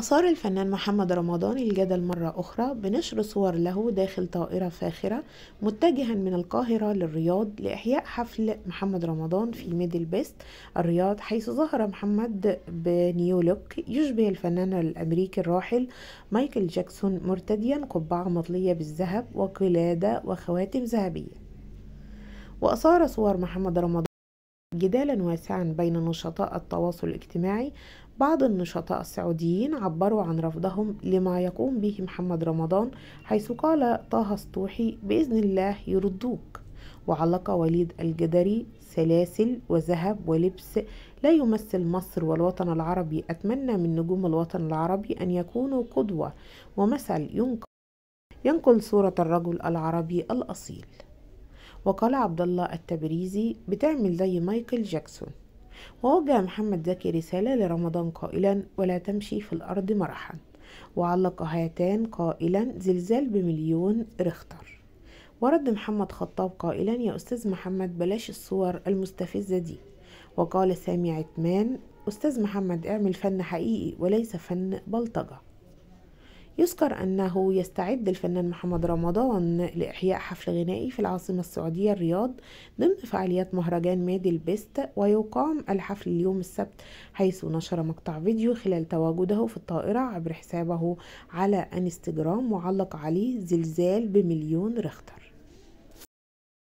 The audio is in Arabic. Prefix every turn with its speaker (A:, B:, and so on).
A: أثار الفنان محمد رمضان الجدل مرة أخرى بنشر صور له داخل طائرة فاخرة متجها من القاهرة للرياض لإحياء حفل محمد رمضان في ميدل بيست الرياض حيث ظهر محمد بنيو لوك يشبه الفنان الأمريكي الراحل مايكل جاكسون مرتديا قبعة مطلية بالذهب وقلادة وخواتم ذهبية وأثار صور محمد رمضان جدالا واسعا بين نشطاء التواصل الاجتماعي بعض النشطاء السعوديين عبروا عن رفضهم لما يقوم به محمد رمضان حيث قال طه سطوحي بإذن الله يردوك وعلق وليد الجدري سلاسل وذهب ولبس لا يمثل مصر والوطن العربي أتمنى من نجوم الوطن العربي أن يكونوا قدوة ومثل ينقل, ينقل صورة الرجل العربي الأصيل وقال عبد الله التبريزي بتعمل زي مايكل جاكسون ووجه محمد زكي رسالة لرمضان قائلا ولا تمشي في الأرض مرحا وعلق هاتان قائلا زلزال بمليون ريختر ورد محمد خطاب قائلا يا أستاذ محمد بلاش الصور المستفزة دي وقال سامي عتمان أستاذ محمد اعمل فن حقيقي وليس فن بلطجة يذكر أنه يستعد الفنان محمد رمضان لإحياء حفل غنائي في العاصمة السعودية الرياض ضمن فعاليات مهرجان مادي البست ويقام الحفل اليوم السبت حيث نشر مقطع فيديو خلال تواجده في الطائرة عبر حسابه على انستجرام وعلق عليه زلزال بمليون ريختر